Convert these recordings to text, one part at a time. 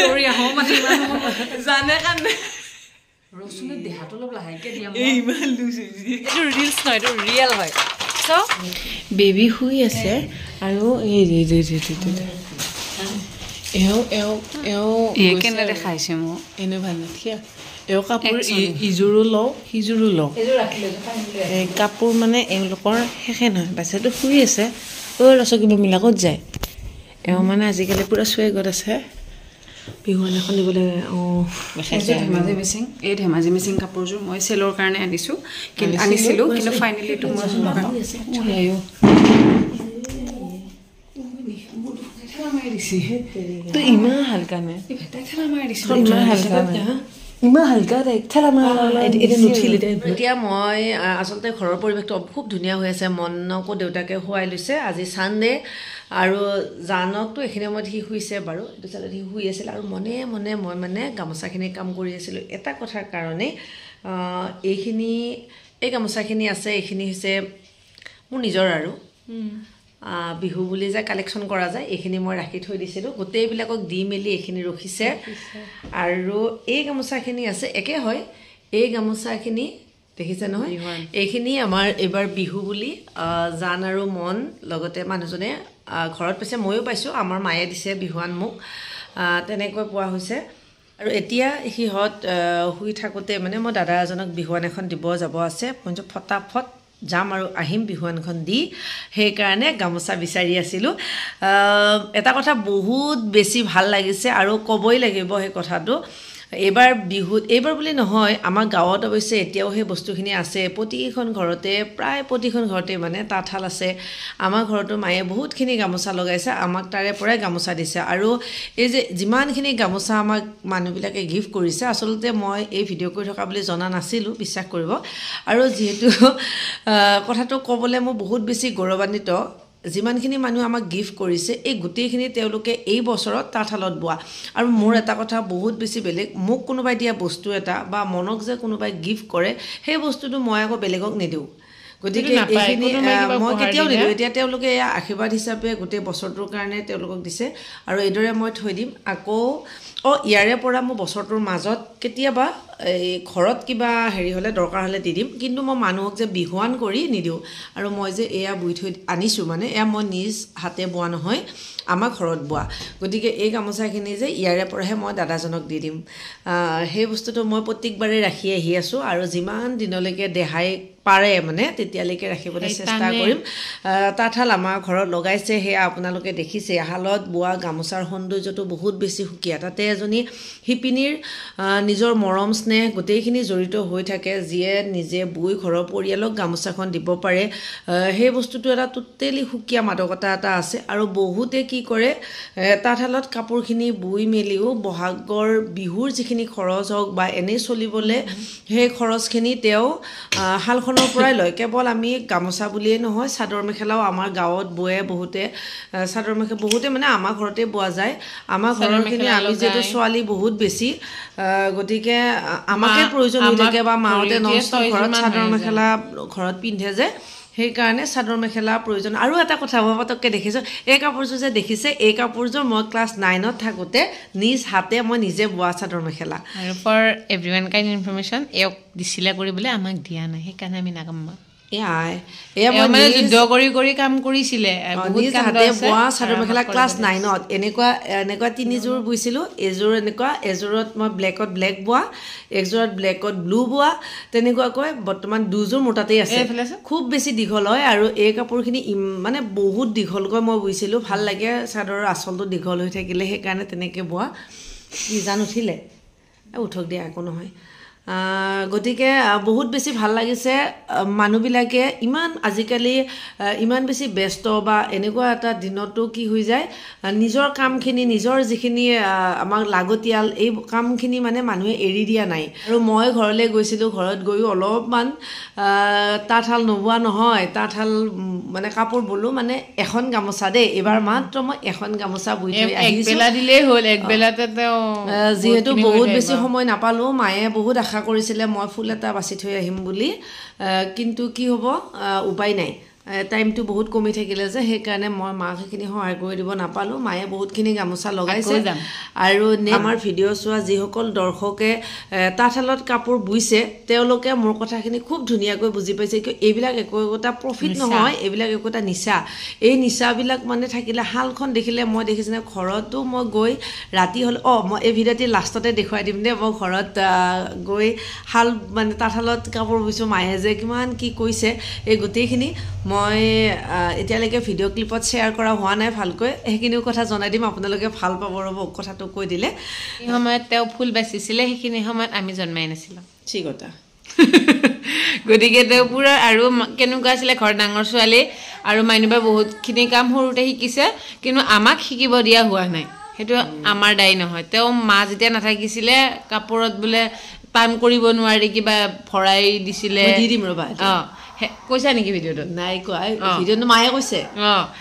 দৌৰি বেবী শুই আছে আৰু খাইছে মোক এনেও ভাল নাথাকে এওঁ কাপোৰ ইযোৰো লওঁ সিযোৰো লওঁ কাপোৰ মানে এওঁলোকৰ শেষে নহয় বাচ্ছাটো শুই আছে ঐ ৰচ যায় এওঁ মানে আজিকালি পূৰা চুৱেগত আছে বিহু এখন দিবলৈ ধেমাজি মিচিং এই ধেমাজি মিচিং কাপোৰযোৰ মই চেলৰ কাৰণে আনিছোঁ কিন্তু আনিছিলোঁ কিন্তু ফাইনেলি এতিয়া মই আচলতে ঘৰৰ পৰিৱেশটো খুব ধুনীয়া হৈ আছে মনকো দেউতাকে শুৱাই লৈছে আজি চানডে আৰু জানকটো এইখিনি সময়ত সি শুইছে বাৰু এইটো চাইডত সি শুই আছিলে আৰু মনে মনে মই মানে গামোচাখিনি কাম কৰি আছিলোঁ এটা কথাৰ কাৰণেই এইখিনি এই গামোচাখিনি আছে এইখিনি হৈছে মোৰ নিজৰ আৰু বিহু বুলি যে কালেকশ্যন কৰা যায় এইখিনি মই ৰাখি থৈ দিছিলোঁ গোটেইবিলাকক দি মেলি এইখিনি ৰখিছে আৰু এই গামোচাখিনি আছে একে হয় এই গামোচাখিনি দেখিছে নহয় এইখিনি আমাৰ এইবাৰ বিহু বুলি জান আৰু মন লগতে মানুহজনে ঘৰত পাইছে ময়ো পাইছোঁ আমাৰ মায়ে দিছে বিহুৱান মোক তেনেকৈ পোৱা হৈছে আৰু এতিয়া সিহঁত শুই থাকোঁতে মানে মই দাদা এজনক বিহুৱান এখন দিব যাব আছে মই ফটাফট যাম আৰু আহিম বিহুৱানখন দি সেইকাৰণে গামোচা বিচাৰি আছিলোঁ এটা কথা বহুত বেছি ভাল লাগিছে আৰু ক'বই লাগিব সেই কথাটো এইবাৰ বিহুত এইবাৰ বুলি নহয় আমাৰ গাঁৱত অৱশ্যে এতিয়াও সেই বস্তুখিনি আছে প্ৰতিখন ঘৰতে প্ৰায় প্ৰতিখন ঘৰতে মানে তাঁতশাল আছে আমাৰ ঘৰতো মায়ে বহুতখিনি গামোচা লগাইছে আমাক তাৰে পৰাই গামোচা দিছে আৰু এই যে যিমানখিনি গামোচা আমাক মানুহবিলাকে গিফ্ট কৰিছে আচলতে মই এই ভিডিঅ' কৰি থকা বুলি জনা নাছিলোঁ বিশ্বাস কৰিব আৰু যিহেতু কথাটো ক'বলৈ মোৰ বহুত বেছি গৌৰৱান্বিত যিমানখিনি মানুহে আমাক গিফ্ট কৰিছে এই গোটেইখিনি তেওঁলোকে এই বছৰত তাঁতশালত বোৱা আৰু মোৰ এটা কথা বহুত বেছি বেলেগ মোক কোনোবাই দিয়া বস্তু এটা বা মনক যে কোনোবাই গিফ্ট কৰে সেই বস্তুটো মই আকৌ বেলেগক নিদিওঁ গতিকে এইখিনি মই কেতিয়াও নিদিওঁ এতিয়া তেওঁলোকে এয়া আশীৰ্বাদ হিচাপে গোটেই বছৰটোৰ কাৰণে তেওঁলোকক দিছে আৰু এইদৰে মই থৈ দিম আকৌ অঁ ইয়াৰে পৰা মোৰ বছৰটোৰ মাজত কেতিয়াবা এই ঘৰত কিবা হেৰি হ'লে দৰকাৰ হ'লে দি দিম কিন্তু মই মানুহক যে বিহুৱান কৰি নিদিওঁ আৰু মই যে এয়া বুই থৈ আনিছোঁ মানে এয়া মই নিজ হাতে বোৱা নহয় আমাৰ ঘৰত বোৱা গতিকে এই গামোচাখিনি যে ইয়াৰে পৰাহে মই দাদাজনক দি দিম সেই বস্তুটো মই প্ৰত্যেকবাৰে ৰাখি আহি আছোঁ আৰু যিমান দিনলৈকে দেহাই পাৰে মানে তেতিয়ালৈকে ৰাখিবলৈ চেষ্টা কৰিম তাঁতশাল আমাৰ ঘৰত লগাইছে সেয়া আপোনালোকে দেখিছে শালত বোৱা গামোচাৰ সৌন্দৰ্যটো বহুত বেছি সুকীয়া তাতে এজনী শিপিনীৰ নিজৰ মৰম স্নেহ গোটেইখিনি জড়িত হৈ থাকে যিয়ে নিজে বৈ ঘৰৰ পৰিয়ালক গামোচাখন দিব পাৰে সেই বস্তুটো এটা টোটেলি সুকীয়া মাদকতা এটা আছে আৰু বহুতে কি কৰে তাঁতশালত কাপোৰখিনি বৈ মেলিও বহাগৰ বিহুৰ যিখিনি খৰচ হওক বা এনেই চলিবলৈ সেই খৰচখিনি তেওঁ শালখন জন্মৰ পৰাই লয় কেৱল আমি গামোচা বুলিয়েই নহয় চাদৰ মেখেলাও আমাৰ গাঁৱত বোৱে বহুতে চাদৰ মেখেলা বহুতে মানে আমাৰ ঘৰতে বোৱা যায় আমাৰ ঘৰৰখিনি আমি যিহেতু ছোৱালী বহুত বেছি গতিকে আমাকে প্ৰয়োজন হৈ থাকে বা মাহঁতে নষ্ট ঘৰত চাদৰ মেখেলা ঘৰত পিন্ধে যে সেইকাৰণে চাদৰ মেখেলা প্ৰয়োজন আৰু এটা কথা মই অভাৱতকৈ দেখিছোঁ এই কাপোৰযোৰ যে দেখিছে এই কাপোৰযোৰ মই ক্লাছ নাইনত থাকোঁতে নিজ হাতে মই নিজে বোৱা চাদৰ মেখেলা for everyone kind information এওক দিছিলে কৰিবলৈ আমাক দিয়া নাই সেইকাৰণে আমি নাগাম তিনিযোৰ বুইছিলো এযোৰ এনেকুৱা এযোৰত মই ব্লেকত ব্লেক বোৱা একযোৰত ব্লেকত ব্লু বোৱা তেনেকুৱাকৈ বৰ্তমান দুযোৰ মোৰ তাতেই আছে খুব বেছি দীঘল হয় আৰু এই কাপোৰখিনি মানে বহুত দীঘলকৈ মই বুইছিলো ভাল লাগে চাদৰৰ আচলটো দীঘল হৈ থাকিলে সেইকাৰণে তেনেকে বোৱা কিজান উঠিলে উঠক দিয়া একো নহয় গতিকে বহুত বেছি ভাল লাগিছে মানুহবিলাকে ইমান আজিকালি ইমান বেছি ব্যস্ত বা এনেকুৱা এটা দিনতো কি হৈ যায় নিজৰ কামখিনি নিজৰ যিখিনি আমাক লাগতিয়াল এই কামখিনি মানে মানুহে এৰি দিয়া নাই আৰু মই ঘৰলৈ গৈছিলোঁ ঘৰত গৈয়ো অলপমান তাঁতশাল নোবোৱা নহয় তাঁতশাল মানে কাপোৰ বলোঁ মানে এখন গামোচা দেই এইবাৰ মাত্ৰ মই এখন গামোচা বুজি দিলেই হ'ল একবেলাতে তেওঁ যিহেতু বহুত বেছি সময় নাপালোঁ মায়ে বহুত আশা আশা কৰিছিলে মই ফুল এটা বাচি থৈ আহিম বুলি কিন্তু কি হ'ব উপায় নাই টাইমটো বহুত কমি থাকিলে যে সেইকাৰণে মই মাক সেইখিনি সহায় কৰি দিব নাপালোঁ মায়ে বহুতখিনি গামোচা লগাইছে আৰু নে আমাৰ ভিডিঅ' চোৱা যিসকল দৰ্শকে তাঁতশালত কাপোৰ বুইছে তেওঁলোকে মোৰ কথাখিনি খুব ধুনীয়াকৈ বুজি পাইছে কিয় এইবিলাক একো একোটা প্ৰফিট নহয় এইবিলাক একো এটা নিচা এই নিচাবিলাক মানে থাকিলে শালখন দেখিলে মই দেখিছোঁ ঘৰতো মই গৈ ৰাতি হ'লে অঁ মই এই ভিডিঅ'টি লাষ্টতে দেখুৱাই দিম দেই মই ঘৰত গৈ শাল মানে তাঁতশালত কাপোৰ বুইছোঁ মায়ে যে কিমান কি কৈছে এই গোটেইখিনি মই এতিয়ালৈকে ভিডিঅ' ক্লিপত শ্বেয়াৰ কৰা হোৱা নাই ভালকৈ সেইখিনিও কথা জনাই দিম আপোনালোকে ভাল পাব ৰ'ব কথাটো কৈ দিলে সেই সময়ত তেওঁ ফুল বাচিছিলে সেইখিনি সময়ত আমি জন্মাই নাছিলোঁ ঠিক কথা গতিকে তেওঁ পুৰা আৰু কেনেকুৱা আছিলে ঘৰ ডাঙৰ ছোৱালী আৰু মানুহবা বহুতখিনি কাম সৰুতে শিকিছে কিন্তু আমাক শিকিব দিয়া হোৱা নাই সেইটো আমাৰ দায়ী নহয় তেওঁ মা যেতিয়া নাথাকিছিলে কাপোৰত বোলে পাম কৰিব নোৱাৰি কিবা ভৰাই দিছিলে দি দিম ৰ'বা অঁ কৈছা নেকি ভিডিঅ'টো নাই কোৱা ভিডিঅ'টো মায়ে কৈছে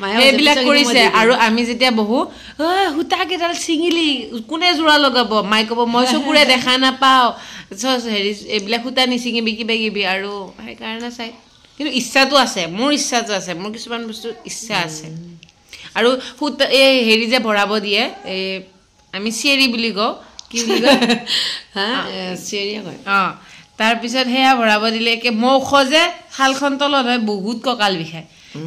সেইবিলাক কৰিছে আৰু আমি যেতিয়া বহু সূতা কেইডাল চিঙিলি কোনে যোৰা লগাব মায়ে ক'ব মই চকুৰে দেখা নাপাওঁ হেৰি এইবিলাক সূতা নিচিঙিবি কিবা কিবি আৰু সেইকাৰণে চাই কিন্তু ইচ্ছাটো আছে মোৰ ইচ্ছাটো আছে মোৰ কিছুমান বস্তু ইচ্ছা আছে আৰু সূতা এই হেৰি যে ভৰাব দিয়ে এই আমি চিঞৰি বুলি কওঁ কি বুলি কয় হা চিঞৰিয়ে কয় অঁ তাৰপিছত সেয়া ভৰাব দিলে একে মৌ যে শালখন তলত হয় বহুত কঁকাল বিষায় কি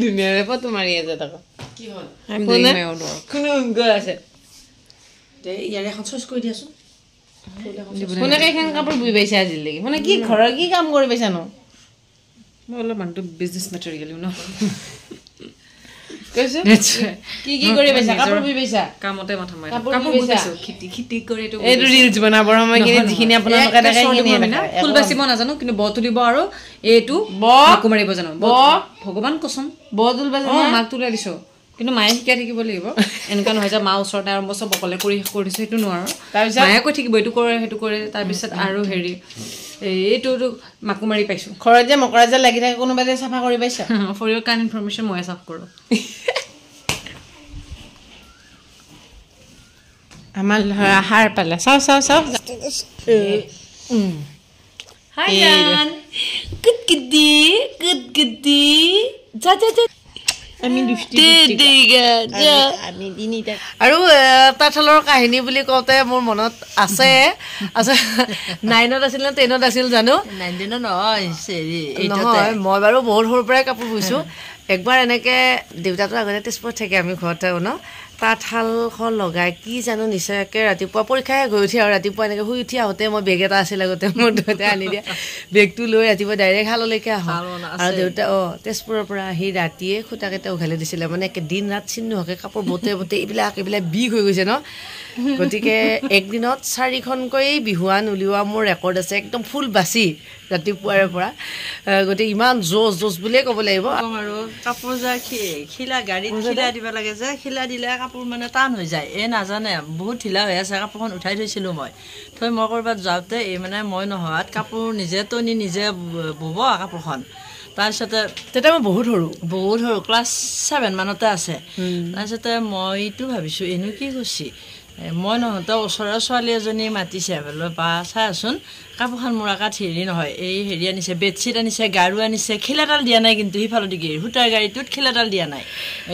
ধুনীয়া ৰেপ তোমাৰ ইয়াত কি হ'ল কোনো গৈ আছে ইয়াৰে এখন চইচ কৰি দিয়াচোন যিখিনি ফুল বাচিব নাজানো কিন্তু ব তুলিব আৰু এইটো ব মাকো মাৰিব জানো ব ভগৱান কচোন ব তুলিব মাক তুলাই দিছো কিন্তু মায়ে শিকাই থাকিব লাগিব এনেকুৱা নহয় যে মা ওচৰতে আৰম্ভ চব অকলে কৰি কৰিছোঁ সেইটো নোৱাৰো তাৰপিছত মায়ে কৈ থাকিব এইটো কৰে সেইটো কৰে তাৰপিছত আৰু হেৰি এইটো মাকো মাৰি পাইছোঁ ঘৰত যে মকৰা যে লাগি থাকে কোনোবাই যে চাফা কৰি পাইছে ফৰ ইয়ৰ কাৰণ ইনফৰ্মেশ্যন ময়ে চাফ কৰোঁ আমাৰ ল'ৰা সাৰ পালে চাওঁ চাওঁ চাওঁ আমি আৰু তাঁতশালৰ কাহিনী বুলি কওঁতে মোৰ মনত আছে আছে নাইনত আছিল নে টেনত আছিল জানো নহয় মই বাৰু বহুত সৰুৰ পৰাই কাপোৰ বুজিছোঁ একবাৰ এনেকৈ দেউতাটো আগতে তেজপুৰত থাকে আমি ঘৰতে ন তাঁতশালখন লগাই কি জানো নিশ্চয়কৈ ৰাতিপুৱা পৰীক্ষা শেষ হৈ উঠি আৰু ৰাতিপুৱা এনেকৈ শুই উঠি আহোঁতে মই বেগ এটা আছিলে আগতে মোৰ দেউতাই আনি দিয়া বেগটো লৈ ৰাতিপুৱা ডাইৰেক্ট শাললৈকে আহোঁ আৰু দেউতা অঁ তেজপুৰৰ পৰা আহি ৰাতিয়ে খুটাকেইটা উঘালি দিছিলে মানে একে দিন ৰাত চিন নোহোৱাকৈ কাপোৰ বতে বতে এইবিলাক এইবিলাক বিষ হৈ গৈছে ন গতিকে একদিনত চাৰিখনকৈ বিহুৱান উলিওৱা মোৰ ৰেকৰ্ড আছে একদম ফুল বাচি ৰাতিপুৱাৰে পৰা গতিকে ইমান জোচ জোচ বুলিয়ে ক'ব লাগিব আৰু কাপোৰ যে খিলা গাড়ীত খিলা দিব লাগে যে খিলা দিলে কাপোৰ মানে টান হৈ যায় এই নাজানে বহুত ঢিলা হৈ আছে কাপোৰখন উঠাই থৈছিলোঁ মই থৈ মই ক'ৰবাত যাওঁতে এই মানে মই নোহোৱাত কাপোৰ নিজে টনি নিজে বব কাপোৰখন তাৰপিছতে তেতিয়া মই বহুত সৰু বহুত সৰু ক্লাছ ছেভেন মানতে আছে তাৰপিছতে মইতো ভাবিছোঁ এনেও কি কৈছে Eh, মই নহওঁতে ওচৰৰ ছোৱালী এজনী মাতিছে বোলো বা চাচোন কাপোৰখন মোৰ আকাত হেৰি নহয় এই হেৰি আনিছে বেডশ্বীট আনিছে গাৰু আনিছে খিলাডাল দিয়া নাই কিন্তু সিফালৰ দিগে সূতাৰ গাড়ীটোত খিলাডাল দিয়া নাই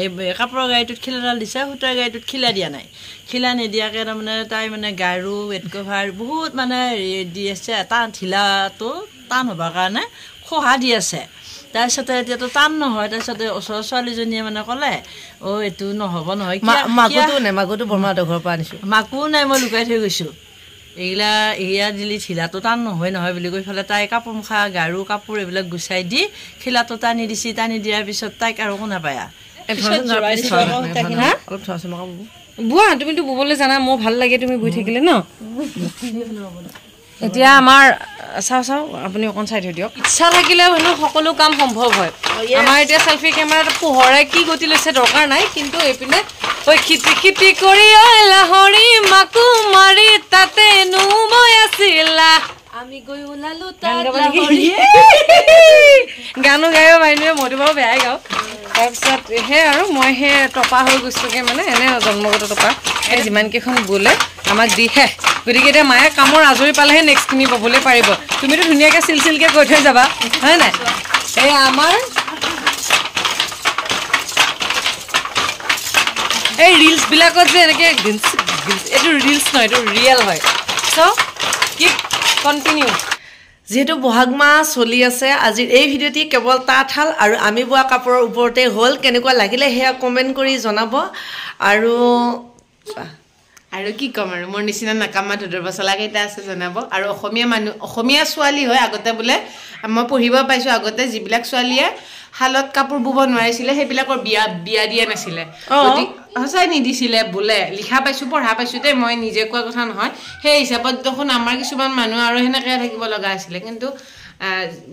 এই কাপোৰৰ গাড়ীটোত খিলাডাল দিছে সূতাৰ গাড়ীটোত খিলা দিয়া নাই খিলা নিদিয়াকৈ তাৰমানে তাই মানে গাৰু বেড কভাৰ বহুত মানে হেৰি দি আছে টান ঢিলাটো টান হ'বৰ কাৰণে খোহা দি আছে তাৰপিছতে এতিয়াতো টান নহয় তাৰপিছতে ওচৰৰ ছোৱালীজনীয়ে মানে ক'লে অ' এইটো নহ'ব নহয় মাকোটো নাই মাকোটো ব্ৰহ্মাদ ঘৰৰ পৰা আনিছোঁ মাকো নাই মই লুকাই থৈ গৈছোঁ এইগিলা এইয়া দিলে ঠিলাটো টান নহয় নহয় বুলি কৈ পেলাই তাই কাপোৰ মুখা গাৰু কাপোৰ এইবিলাক গুচাই দি খিলাটো টানি দিছি টানি দিয়াৰ পিছত তাইক আৰু কোনে পায় বোৱা তুমিতো ববলৈ জানা মোৰ ভাল লাগে তুমি বহি থাকিলে ন এতিয়া আমাৰ চাওঁ চাওঁ আপুনি অকণ চাই থৈ দিয়ক ইচ্ছা থাকিলে হেনো সকলো কাম সম্ভৱ হয় আমাৰ এতিয়া চেল্ফি কেমেৰাত পোহৰে কি গতি লৈছে দৰকাৰ নাই কিন্তু এইপিনে গানো গায় বাইনীয়ে মইতো বাৰু বেয়াই গাওঁ তাৰপিছত সেয়ে আৰু মই সেই টপা হৈ গৈছোগৈ মানে এনে জন্মগত টপা সেই যিমানকেইখন বোলে আমাক দি দিহে গতিকে এতিয়া মায়ে কামৰ আজৰি পালেহে নেক্সট তুমি ব'বলৈ পাৰিব তুমিতো ধুনীয়াকৈ চিলচিলকৈ কৈ থৈ যাবা হয় নাই এই আমাৰ এই ৰিলচবিলাকত যে এনেকৈ এইটো ৰিলচ নহয় এইটো ৰিয়েল হয় চ' কি কণ্টিনিউ যিহেতু বহাগ মাহ চলি আছে আজিৰ এই ভিডিঅ'টি কেৱল তাঁতশাল আৰু আমি বোৱা কাপোৰৰ ওপৰতে হ'ল কেনেকুৱা লাগিলে সেয়া কমেণ্ট কৰি জনাব আৰু আৰু কি ক'ম আৰু মোৰ নিচিনা নাকামা কেইটা আছে জনাব আৰু অসমীয়া মানুহ অসমীয়া ছোৱালী হয় আগতে বোলে মই পঢ়িব পাইছোঁ আগতে যিবিলাক ছোৱালীয়ে শালত কাপোৰ বুব নোৱাৰিছিলে সেইবিলাকৰ বিয়া বিয়া দিয়া নাছিলে সঁচাই নিদিছিলে বোলে লিখা পাইছোঁ পঢ়া পাইছোঁ দেই মই নিজে কোৱা কথা নহয় সেই হিচাপত দেখোন আমাৰ কিছুমান মানুহ আৰু সেনেকৈ থাকিব লগা আছিলে কিন্তু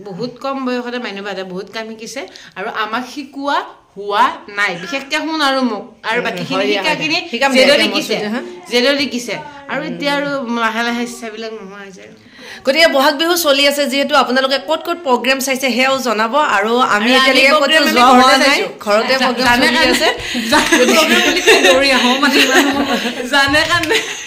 বহুত কম বয়সতে মানুহ বাইদে বহুত কাম শিকিছে আৰু আমাক শিকোৱা হোৱা নাই বিশেষকৈ শুন আৰু মোক আৰু বাকীখিনি শিকিছে আৰু এতিয়া আৰু লাহে লাহে ইচ্ছাবিলাক নোহোৱা হৈ যায় গতিকে বহাগ বিহু চলি আছে যিহেতু আপোনালোকে ক'ত ক'ত প্ৰগ্ৰেম চাইছে সেয়াও জনাব আৰু আমি ঘৰতে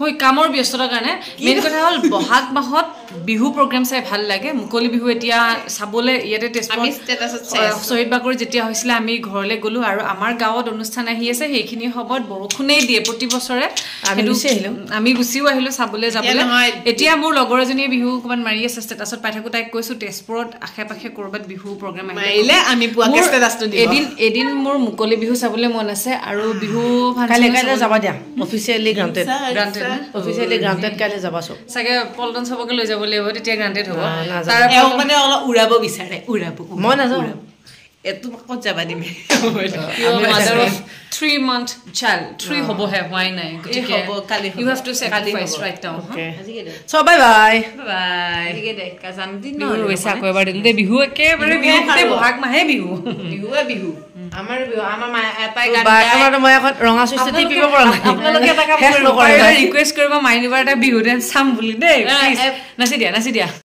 মই কামৰ ব্যস্ততাৰ কাৰণে মেইন কথা হ'ল বহাগ মাহত বিহু প্ৰগ্ৰেম চাই ভাল লাগে মুকলি বিহু এতিয়া চাবলৈ ইয়াতে শ্বহীদ বাকৰি যেতিয়া হৈছিলে আমি ঘৰলৈ গ'লোঁ আৰু আমাৰ গাঁৱত অনুষ্ঠান আহি আছে সেইখিনি সময়ত বৰষুণেই দিয়ে প্ৰতি বছৰে আমি গুচিও আহিলোঁ চাবলৈ যাবলৈ এতিয়া মোৰ লগৰ এজনীয়ে বিহু অকণমান মাৰি আছে ষ্টেটাছত পাই থাকোঁ তাইক কৈছোঁ তেজপুৰত আশে পাশে ক'ৰবাত বিহু প্ৰগ্ৰেম আহিলে আমি এদিন এদিন মোৰ মুকলি বিহু চাবলৈ মন আছে আৰু বিহু যাবা দিয়া অফিচিয়েলি গ্ৰাণ্টেড পল্টন চবকে লৈ যাব লাগিব তেতিয়া গ্ৰাণ্টেড হ'ব মানে অলপ উৰাব বিচাৰে উৰাব মই নাযাওঁ তোমাক ক'ত যাবা দিম থ্ৰী মান্থ চাইল্ড থ্ৰী হ'বহে হোৱাই নাই ইউ হেভ টু চে কালি চবাই বাই বাই দে কাজান দিন বিহু একেবাৰে বিহু বহাগ মাহে বিহু বিহুৱে বিহু আপোনালোকে এটা কাম কৰিব পাৰে ৰিকুৱেষ্ট কৰিব মাইনী বাৰ এটা বিহু ডেন্স চাম বুলি দেই নাচি দিয়া নাচি দিয়া